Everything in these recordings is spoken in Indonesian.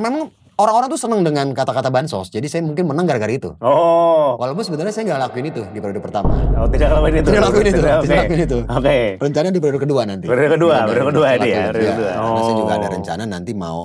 memang orang-orang tuh seneng dengan kata-kata bansos. Jadi saya mungkin menang gara-gara itu. Oh. Walaupun sebenarnya saya nggak lakuin itu di periode pertama. Oh, tidak lakuin itu. Tidak lakuin itu. Tidak, okay. lakuin itu. Oke. Okay. Rencana di periode kedua nanti. Periode kedua, periode kedua ini ya. Periode iya. kedua. Oh. Karena saya juga ada oh. rencana nanti mau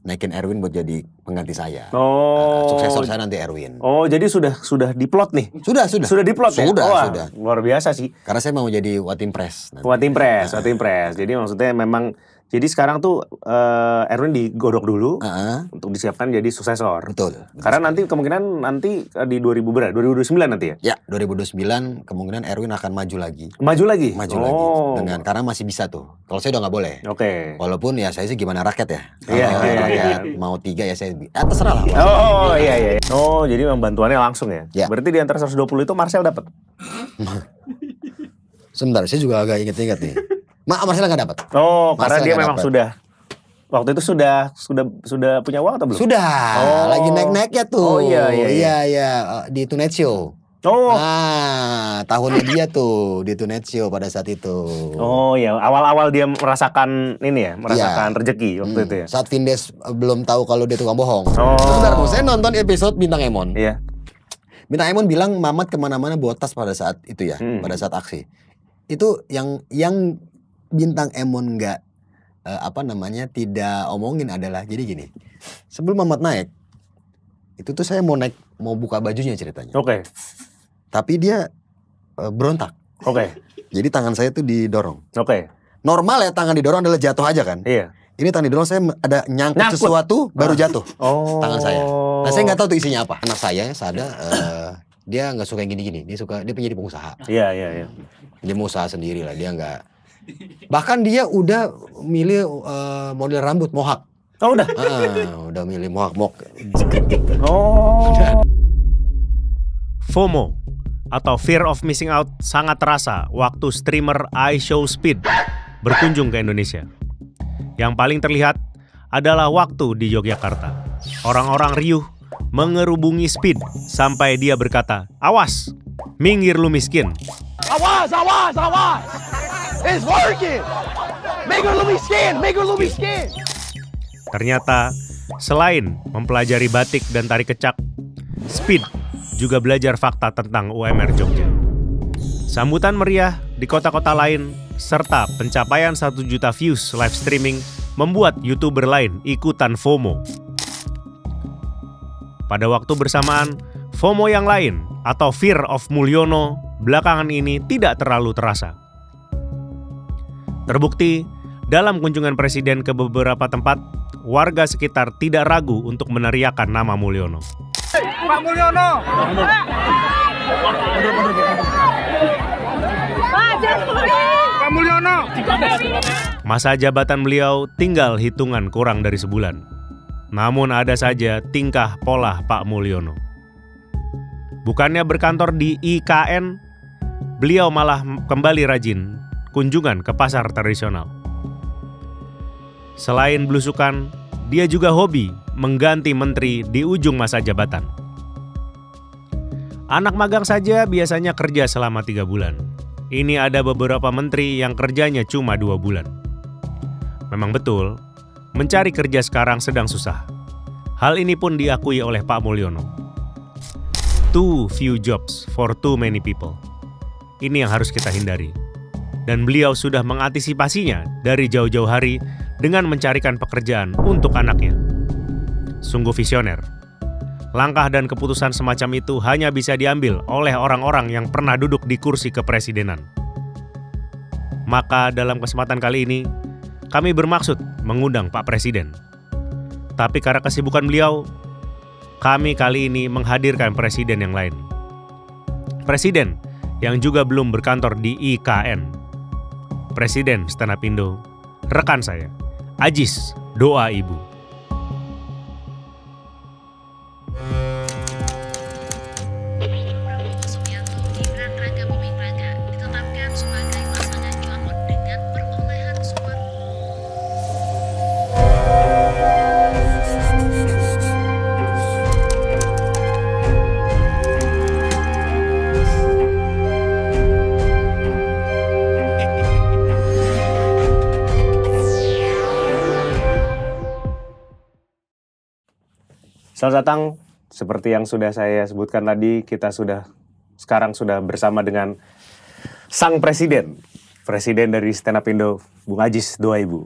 naikin Erwin buat jadi pengganti saya. Oh. Uh, suksesor saya nanti Erwin. Oh, jadi sudah sudah diplot nih. Sudah, sudah. Sudah diplot sudah, ya. Sudah, oh, sudah. Luar biasa sih. Karena saya mau jadi Watim Press. Nanti. Watim Press, Watim Press. Jadi maksudnya memang jadi sekarang tuh uh, Erwin digodok dulu uh-huh. untuk disiapkan jadi suksesor. Betul. Karena nanti kemungkinan nanti eh, di 2000 berapa? 2029 nanti ya? Ya, 2029 kemungkinan Erwin akan maju lagi. Maju lagi? Maju oh. lagi. Dengan karena masih bisa tuh. Kalau saya udah nggak boleh. Oke. Okay. Walaupun ya saya sih gimana rakyat ya. Iya. Yeah, yeah, yeah. mau tiga ya saya Eh terserah lah. Oh, oh, iya iya. Oh jadi memang bantuannya langsung ya? Ya. Berarti di antara 120 itu Marcel dapat. Sebentar, saya juga agak inget-inget nih. Ma Marcel nggak dapat. Oh, Marcel karena dia memang dapet. sudah waktu itu sudah sudah sudah punya uang atau belum? Sudah. Oh. Lagi naik naik ya tuh. Oh iya iya. Iya iya, iya. Eh, di Tunetio. Oh. Ah, tahunnya dia tuh di Tunetio pada saat itu. Oh iya, awal-awal dia merasakan ini ya, merasakan ya. rezeki waktu hmm. itu ya. Saat Vindes eh, belum tahu kalau dia tukang bohong. Oh. Sebentar, saya nonton episode Bintang Emon. Iya. Bintang Emon bilang Mamat kemana-mana bawa tas pada saat itu ya, hmm. pada saat aksi. Itu yang yang bintang Emon nggak uh, apa namanya tidak omongin adalah jadi gini sebelum Mamat naik itu tuh saya mau naik mau buka bajunya ceritanya. Oke. Okay. Tapi dia uh, berontak. Oke. Okay. Jadi tangan saya tuh didorong. Oke. Okay. Normal ya tangan didorong adalah jatuh aja kan? Iya. Ini tangan didorong saya ada nyangkut, nyangkut. sesuatu baru ah. jatuh. Oh. Tangan saya. Nah saya nggak tahu tuh isinya apa. Anak saya sadar uh, dia nggak suka yang gini-gini. Dia suka dia punya jadi pengusaha. Iya iya iya. Dia mau usaha sendiri lah. Dia nggak Bahkan dia udah milih uh, model rambut mohak. Oh udah. Uh, udah milih mohak mohak. Oh. FOMO atau fear of missing out sangat terasa waktu streamer iShow Speed berkunjung ke Indonesia. Yang paling terlihat adalah waktu di Yogyakarta. Orang-orang riuh mengerubungi Speed sampai dia berkata, "Awas, minggir lu miskin." Awas, awas, awas. It's working. Make her Louis scan. Make her Louis scan. Ternyata selain mempelajari batik dan tari kecak, Speed juga belajar fakta tentang UMR Jogja. Sambutan meriah di kota-kota lain serta pencapaian satu juta views live streaming membuat YouTuber lain ikutan FOMO. Pada waktu bersamaan, FOMO yang lain atau Fear of Mulyono belakangan ini tidak terlalu terasa. Terbukti, dalam kunjungan presiden ke beberapa tempat, warga sekitar tidak ragu untuk meneriakan nama Mulyono. Pak Mulyono! Mulyono! Masa jabatan beliau tinggal hitungan kurang dari sebulan. Namun ada saja tingkah pola Pak Mulyono. Bukannya berkantor di IKN, beliau malah kembali rajin kunjungan ke pasar tradisional. Selain belusukan, dia juga hobi mengganti menteri di ujung masa jabatan. Anak magang saja biasanya kerja selama tiga bulan. Ini ada beberapa menteri yang kerjanya cuma dua bulan. Memang betul, mencari kerja sekarang sedang susah. Hal ini pun diakui oleh Pak Mulyono. Too few jobs for too many people. Ini yang harus kita hindari dan beliau sudah mengantisipasinya dari jauh-jauh hari dengan mencarikan pekerjaan untuk anaknya. Sungguh visioner. Langkah dan keputusan semacam itu hanya bisa diambil oleh orang-orang yang pernah duduk di kursi kepresidenan. Maka dalam kesempatan kali ini, kami bermaksud mengundang Pak Presiden. Tapi karena kesibukan beliau, kami kali ini menghadirkan presiden yang lain. Presiden yang juga belum berkantor di IKN Presiden Stand Up rekan saya, Ajis, doa ibu. Selamat datang. Seperti yang sudah saya sebutkan tadi, kita sudah sekarang sudah bersama dengan sang presiden, presiden dari Stand Up Indo, Bung Ajis Ibu.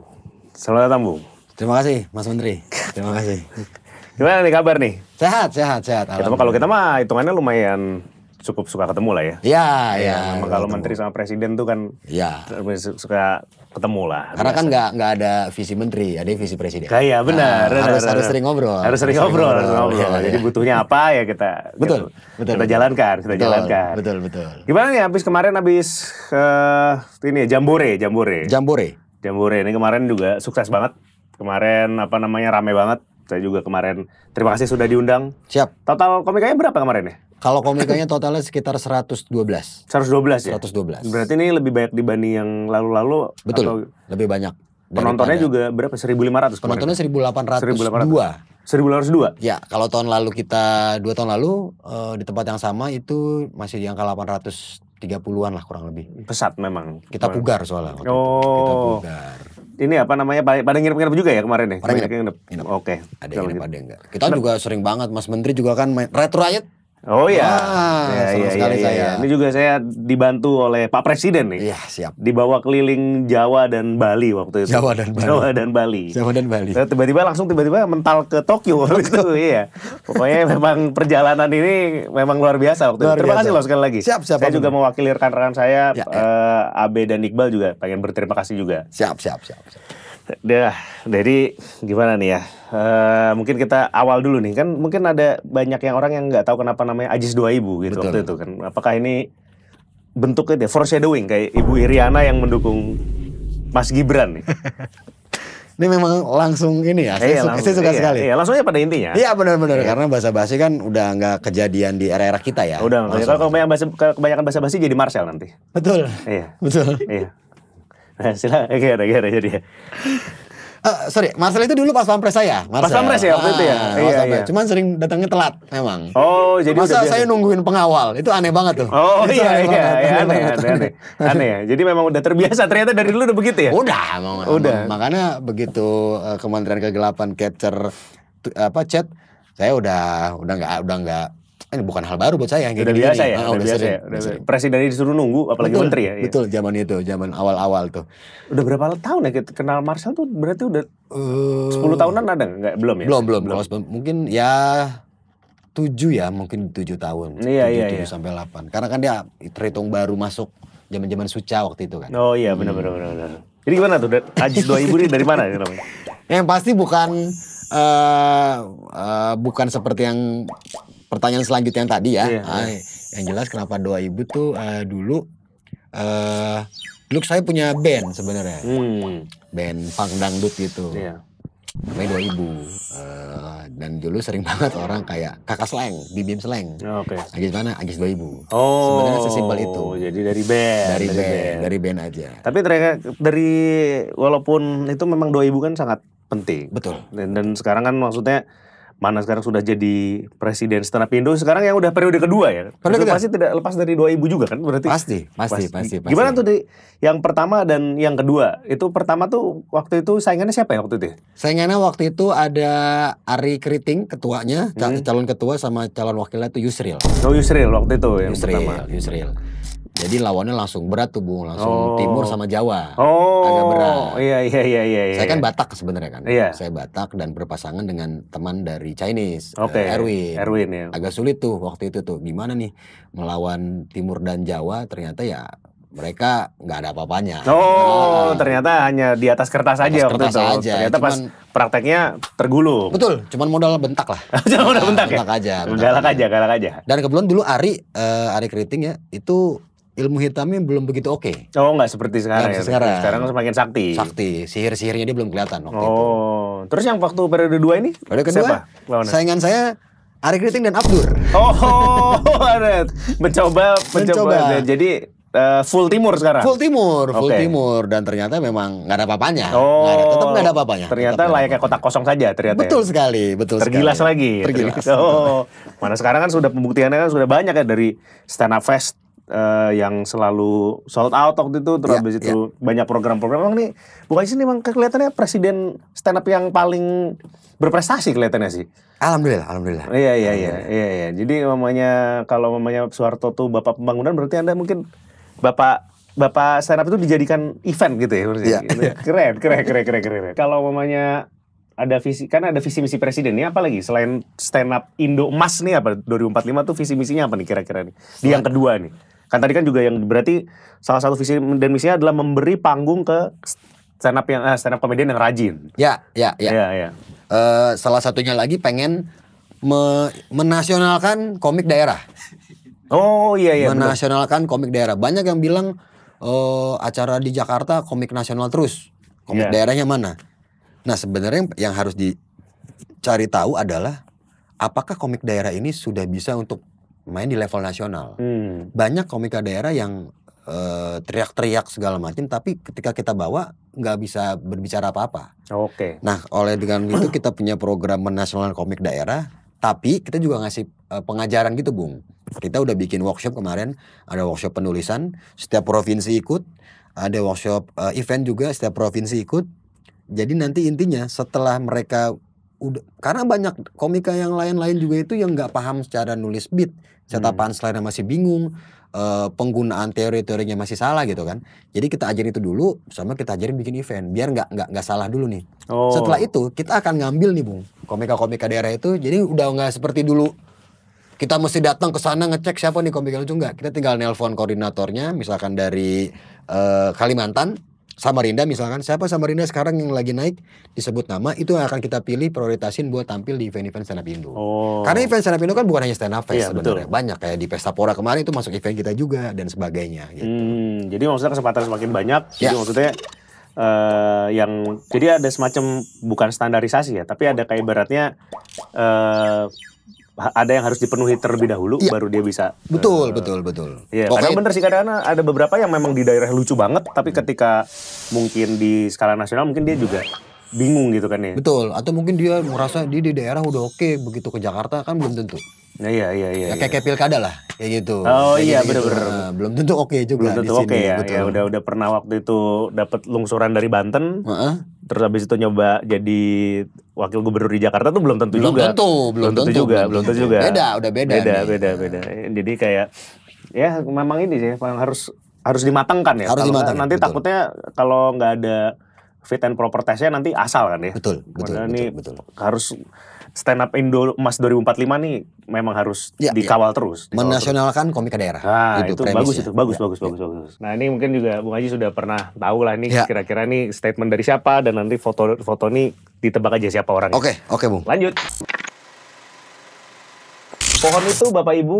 Selamat datang, Bung. Terima kasih, Mas Menteri. Terima kasih. Gimana nih kabar nih? Sehat, sehat, sehat. Kita ya, kalau kita mah hitungannya lumayan cukup suka ketemu lah ya. Iya, iya. Ya, ya kalau menteri sama presiden tuh kan ya. suka ketemu lah. Karena biasa. kan nggak nggak ada visi menteri, ada visi presiden. Kayak nah, benar. Nah, harus, harus sering ngobrol. Harus sering ngobrol, harus ngobrol. ngobrol. Ya, ya. Jadi iya. butuhnya apa ya kita betul, kita, gitu. betul, kita betul. jalankan, kita betul, jalankan. Betul, betul. Gimana nih habis kemarin habis uh, ini jambore, jambore. Jambore. Jambore ini kemarin juga sukses banget. Kemarin apa namanya ramai banget saya juga kemarin terima kasih sudah diundang. Siap. Total komikanya berapa kemarin ya? Kalau komikanya totalnya sekitar 112. 112 ya? 112. Berarti ini lebih banyak dibanding yang lalu-lalu Betul. Atau lebih banyak. Penontonnya juga berapa? 1500 Penontonnya 1802. 1802. Ya, kalau tahun lalu kita dua tahun lalu uh, di tempat yang sama itu masih di angka 830-an lah kurang lebih. Pesat memang. Kita pugar soalnya. Oh. Kita pugar ini apa namanya pada, pada nginep-nginep juga ya kemarin ya? Pada nginep. nginep. Oke. Ada yang nginep, ada yang enggak. Kita juga sering banget Mas Menteri juga kan main retro aja Oh iya. Wah, ya, ya, sekali ya, saya. Iya. Ini juga saya dibantu oleh Pak Presiden nih. Iya, siap. Dibawa keliling Jawa dan Bali waktu itu. Jawa dan Bali. Jawa dan Bali. Jawa dan Bali. Tiba-tiba langsung tiba-tiba mental ke Tokyo waktu itu, iya. Pokoknya memang perjalanan ini memang luar biasa waktu luar itu. Terima kasih loh sekali lagi. Siap, siap. Saya juga mewakili rekan-rekan saya ya, ya. Uh, eh, Abe dan Iqbal juga pengen berterima kasih juga. Siap, siap, siap. siap. Ya, jadi gimana nih ya? Uh, mungkin kita awal dulu nih kan mungkin ada banyak yang orang yang nggak tahu kenapa namanya Ajis dua ibu gitu Betul. waktu itu kan. Apakah ini bentuknya force foreshadowing kayak Ibu Iriana yang mendukung Mas Gibran nih? ini memang langsung ini ya. Saya, iya, suka, langsung, saya suka iya, sekali. Iya, langsungnya pada intinya. Iya benar-benar iya. karena bahasa basi kan udah nggak kejadian di era-era kita ya. Udah. Kalau kebanyakan bahasa kebanyakan bahasa basi jadi Marcel nanti. Betul. Iya. Betul. Iya. Nah, sila oke ada ya. jadi. Uh, sorry, Marcel itu dulu pas pampres saya. Marcel. Pas pampres ya waktu ah, itu ya. Ah, iya, iya. Cuman sering datangnya telat memang. Oh, jadi masa udah saya biasa. nungguin pengawal itu aneh banget tuh. Oh itu iya aneh iya, banget, iya aneh, aneh, aneh aneh aneh ya. Jadi memang udah terbiasa ternyata dari dulu udah begitu ya. Udah, emang, udah. Emang, makanya begitu uh, Kementerian Kegelapan capture apa chat saya udah udah nggak udah nggak ini bukan hal baru buat saya. Kayak udah biasa ya, ah, biasa ya. Udah Presiden disuruh nunggu, apalagi betul, menteri ya. Betul, zaman itu, zaman awal-awal tuh. Udah berapa tahun ya kita kenal Marcel tuh berarti udah eh, sepuluh 10 tahunan ada nggak? Belum ya? Belum, belum. belum. Mungkin ya tujuh ya, mungkin tujuh tahun. Iya, iya, iya. sampai delapan, Karena kan dia terhitung baru masuk zaman-zaman Suca waktu itu kan. Oh iya, benar-benar. Benar, benar. Jadi gimana tuh? Ajis dua ibu ini dari mana? Yang pasti bukan uh, uh, bukan seperti yang pertanyaan selanjutnya yang tadi ya. Yeah. ah, iya. Yang jelas kenapa doa ibu tuh uh, dulu uh, dulu saya punya band sebenarnya. Hmm. Band punk dangdut gitu. Yeah. Namanya doa ibu. Uh, dan dulu sering banget orang kayak kakak slang, bibim slang. Oke. Okay. Agis mana? Agis doa ibu. Oh. Sebenarnya sesimpel itu. Jadi dari band. Dari, dari band, band, dari band aja. Tapi ternyata dari walaupun itu memang doa ibu kan sangat penting. Betul. Dan, dan sekarang kan maksudnya mana sekarang sudah jadi presiden setanap Indo sekarang yang udah periode kedua ya periode kedua. pasti tidak lepas dari dua ibu juga kan berarti pasti pasti pasti, pasti, pasti. gimana tuh di yang pertama dan yang kedua itu pertama tuh waktu itu saingannya siapa ya waktu itu ya? saingannya waktu itu ada Ari Kriting ketuanya hmm. calon ketua sama calon wakilnya itu Yusril oh Yusril waktu itu yang Yusril, pertama Yusril jadi lawannya langsung berat tuh Bung, langsung oh. timur sama Jawa. Oh. Agak berat. Iya iya iya iya. iya Saya kan iya. Batak sebenarnya kan. Iya. Saya Batak dan berpasangan dengan teman dari Chinese, eh, okay. Erwin. Erwin ya. Agak sulit tuh waktu itu tuh. Gimana nih melawan timur dan Jawa ternyata ya mereka nggak ada apa-apanya. Oh, nah, ternyata hanya di atas kertas aja atas waktu kertas itu. Aja. Ternyata cuman, pas prakteknya tergulung. Betul, cuman modal bentak lah. cuman modal bentak, bentak ya. Bentak aja. Bentak aja, galak aja. Dan kebetulan dulu Ari, uh, Ari Keriting ya, itu ilmu hitamnya belum begitu oke. Okay. Oh, nggak seperti sekarang. ya. sekarang. Sekarang semakin sakti. Sakti, sihir-sihirnya dia belum kelihatan waktu oh. itu. terus yang waktu periode dua ini? Periode kedua, siapa? Lawan saingan saya Ari Kriting dan Abdur. Oh, Aret. mencoba, mencoba, mencoba. Jadi uh, full timur sekarang. Full timur, full okay. timur dan ternyata memang nggak ada apa-apanya. Oh, gak ada, tetap nggak ada apa-apanya. Ternyata tetap layaknya kotak kosong saja ternyata. Ya? Betul ya. sekali, betul Tergilas sekali. lagi. Ya? Tergilas. Oh, mana sekarang kan sudah pembuktiannya kan sudah banyak ya dari stand up fest uh, yang selalu sold out waktu itu terus yeah, itu yeah. banyak program-program emang nih bukan sih memang kelihatannya presiden stand up yang paling berprestasi kelihatannya sih alhamdulillah alhamdulillah iya iya iya iya, iya. jadi mamanya kalau mamanya Soeharto tuh bapak pembangunan berarti anda mungkin bapak bapak stand up itu dijadikan event gitu ya yeah. Iya. Gitu. Iya. keren keren keren keren keren kalau mamanya ada visi kan ada visi misi presiden nih apalagi selain stand up Indo Emas nih apa 2045 tuh visi misinya apa nih kira-kira nih di yang kedua nih Kan tadi kan juga yang berarti salah satu visi dan misinya adalah memberi panggung ke stand up yang eh, stand up komedian yang rajin. Ya, ya, ya. ya, ya. Uh, salah satunya lagi pengen me menasionalkan komik daerah. Oh iya iya. Menasionalkan bener. komik daerah. Banyak yang bilang uh, acara di Jakarta komik nasional terus. Komik yeah. daerahnya mana? Nah sebenarnya yang harus dicari tahu adalah apakah komik daerah ini sudah bisa untuk main di level nasional. Hmm. Banyak komika daerah yang teriak eh, teriak-teriak segala macam, tapi ketika kita bawa nggak bisa berbicara apa-apa. Oke. Okay. Nah, oleh dengan itu kita punya program menasional komik daerah, tapi kita juga ngasih uh, pengajaran gitu, Bung. Kita udah bikin workshop kemarin, ada workshop penulisan, setiap provinsi ikut, ada workshop uh, event juga, setiap provinsi ikut. Jadi nanti intinya setelah mereka udah karena banyak komika yang lain-lain juga itu yang nggak paham secara nulis beat Cetapan hmm. selainnya masih bingung, uh, penggunaan teori-teorinya masih salah gitu kan. Jadi kita ajarin itu dulu, sama kita ajarin bikin event, biar nggak nggak nggak salah dulu nih. Oh. Setelah itu kita akan ngambil nih bung komika-komika daerah itu. Jadi udah nggak seperti dulu kita mesti datang ke sana ngecek siapa nih komika lucu nggak. Kita tinggal nelpon koordinatornya, misalkan dari uh, Kalimantan Samarinda misalkan siapa Samarinda sekarang yang lagi naik disebut nama itu yang akan kita pilih prioritasin buat tampil di event-event stand up Indo. Oh. Karena event stand up Indo kan bukan hanya stand up fest iya, sebenarnya banyak kayak di Pesta Pora kemarin itu masuk event kita juga dan sebagainya gitu. Hmm, jadi maksudnya kesempatan semakin banyak. Yeah. Jadi ya. maksudnya uh, yang jadi ada semacam bukan standarisasi ya, tapi ada kayak ibaratnya uh, ada yang harus dipenuhi terlebih dahulu ya. baru dia bisa betul uh, betul betul ya Pokoknya, karena bener sih kadang ada beberapa yang memang di daerah lucu banget tapi ketika mungkin di skala nasional mungkin dia juga bingung gitu kan ya betul atau mungkin dia merasa dia di daerah udah oke begitu ke Jakarta kan belum tentu ya iya iya iya. Ya, iya. kayak, kayak pilkada lah, kayak gitu. Oh iya gitu, benar benar. Nah, eh, belum tentu oke okay juga belum tentu oke Okay ya. Betul. ya udah udah pernah waktu itu dapat lungsuran dari Banten. Uh -huh. Terus habis itu nyoba jadi wakil gubernur di Jakarta tuh belum tentu belum juga. Tentu, belum, belum tentu, tentu juga, belum tentu juga. Beda, udah beda. Beda, nih. beda, beda. Jadi kayak ya memang ini sih yang harus harus dimatangkan ya. Harus dimatangkan. Nanti betul. takutnya kalau nggak ada fit and proper testnya nanti asal kan ya. Betul, betul, Karena betul, Ini betul. Harus stand up Indo Emas 2045 nih memang harus ya, ya. dikawal ya. terus. Dikawal Menasionalkan terus. komika daerah. Nah, itu, itu bagus itu, bagus, ya. bagus, bagus, ya. bagus. Nah, ini mungkin juga Bung Haji sudah pernah tahu lah ini ya. kira-kira ya. nih statement dari siapa dan nanti foto foto nih ditebak aja siapa orangnya. Oke, okay, oke okay, Bung. Lanjut. Pohon itu Bapak Ibu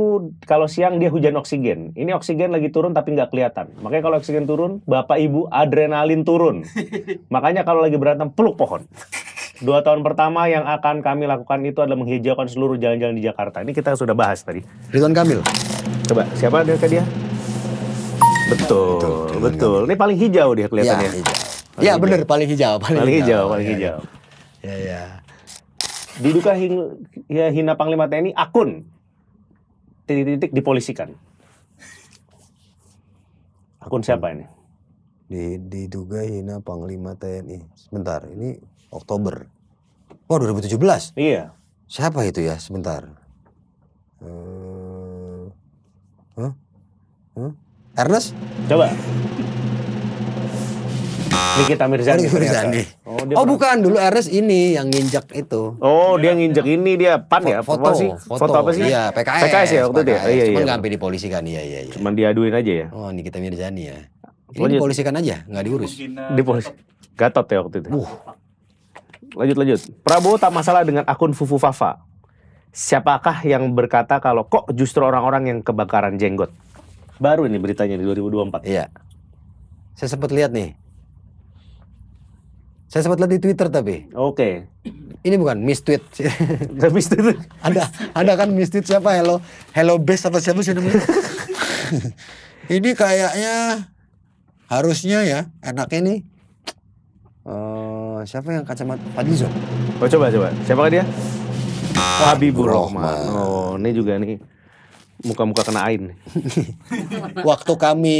kalau siang dia hujan oksigen. Ini oksigen lagi turun tapi nggak kelihatan. Makanya kalau oksigen turun, Bapak Ibu adrenalin turun. Makanya kalau lagi berantem peluk pohon. Dua tahun pertama yang akan kami lakukan itu adalah menghijaukan seluruh jalan-jalan di Jakarta. Ini kita sudah bahas tadi. Ridwan Kamil. Coba siapa dia ke dia? Betul, betul. betul. Ini paling hijau dia kelihatannya. Ya, hijau. Ya, paling ya bener, paling hijau, paling, paling hijau, hijau paling ya, ya. hijau. hijau. Iya, iya. Iya. Ya ya. Diduga hina, ya, hina Panglima TNI akun titik-titik dipolisikan. Akun hmm. siapa ini? Di, diduga hina Panglima TNI. Sebentar, ini Oktober. Oh 2017? Iya. Siapa itu ya? Sebentar. Hmm. Huh? Hmm? Ernest? Coba. Nikita Mirzani. Oh, oh bukan dulu Ernest ini yang nginjak itu. Oh, dia nginjak ini dia PAN ya? Foto, sih? Foto, foto apa sih? Iya, PKS. PKS ya waktu itu ya. Iya, Cuman enggak iya. sampai dipolisikan iya iya iya. Cuman diaduin aja ya. Oh, Nikita Mirzani ya. Ini lanjut. dipolisikan aja, nggak diurus. Di polisi. Gatot ya waktu itu. Uh. Lanjut lanjut. Prabowo tak masalah dengan akun Fufu Fafa. Siapakah yang berkata kalau kok justru orang-orang yang kebakaran jenggot? Baru ini beritanya di 2024. Iya. Saya sempat lihat nih saya sempat lihat di Twitter tapi. Oke. Okay. Ini bukan miss tweet. miss tweet. Ada ada kan miss tweet siapa hello hello Best atau siapa sih namanya? ini kayaknya harusnya ya enaknya ini, uh, eh, siapa yang kacamata Padizo? Oh, coba coba. Siapa dia? Habibur Rahman. Oh, ini juga nih muka-muka kena ain. Waktu kami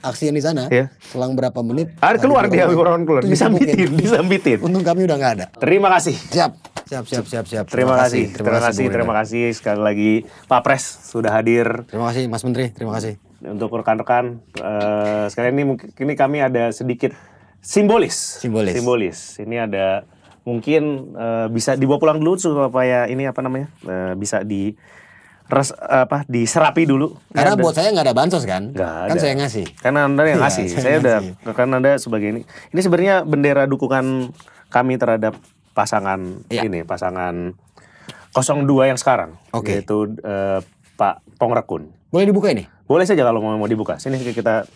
aksi di sana, yeah. selang berapa menit? Ada keluar dia orang keluar. Disambitin, disambitin. Untung kami udah nggak ada. Terima kasih. Siap. Siap, siap, siap, siap. Terima, terima kasih, terima kasih, terima kasih sekali lagi Pak Pres sudah hadir. Terima kasih Mas Menteri, terima kasih. Untuk rekan-rekan, uh, eh, sekarang ini mungkin ini kami ada sedikit simbolis. Simbolis. Simbolis. Ini ada mungkin uh, bisa dibawa pulang dulu supaya ini apa namanya uh, bisa di res, apa diserapi dulu. Karena ya, buat saya nggak ada bansos kan? kan ada. Kan saya ngasih. Karena anda yang iya, ngasih. Ya, saya, udah karena anda sebagai ini. Ini sebenarnya bendera dukungan kami terhadap pasangan ya. ini pasangan 02 yang sekarang. Oke. Okay. Yaitu uh, Pak Pongrekun. Boleh dibuka ini? Boleh saja kalau mau mau dibuka. Sini kita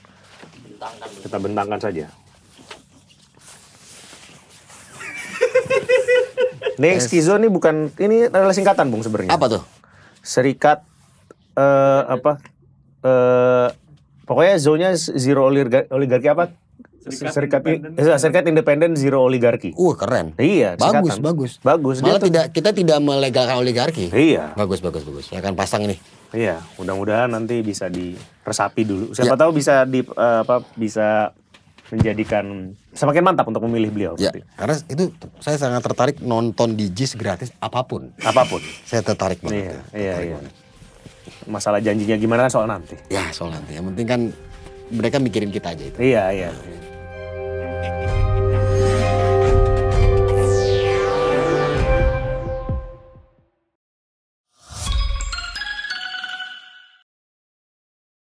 bentangkan. kita bentangkan saja. next skizo ini bukan ini adalah singkatan, Bung sebenarnya. Apa tuh? serikat eh, apa eh, pokoknya zonya zero oligarki, oligarki apa? Serikat, serikat eh, serikat independen zero oligarki. Uh keren. Iya. Bagus serikatan. bagus. Bagus. Malah tidak kita tidak melegalkan oligarki. Iya. Bagus bagus bagus. Ya kan pasang ini. Iya. Mudah-mudahan nanti bisa diresapi dulu. Siapa ya. tahu bisa di uh, apa bisa menjadikan semakin mantap untuk memilih beliau. Ya, karena itu saya sangat tertarik nonton di JIS gratis apapun. Apapun. saya tertarik banget. Iya, ya, iya, iya. Banget. Masalah janjinya gimana soal nanti. Ya, soal nanti. Yang penting kan mereka mikirin kita aja itu. Iya, iya. Nah. iya.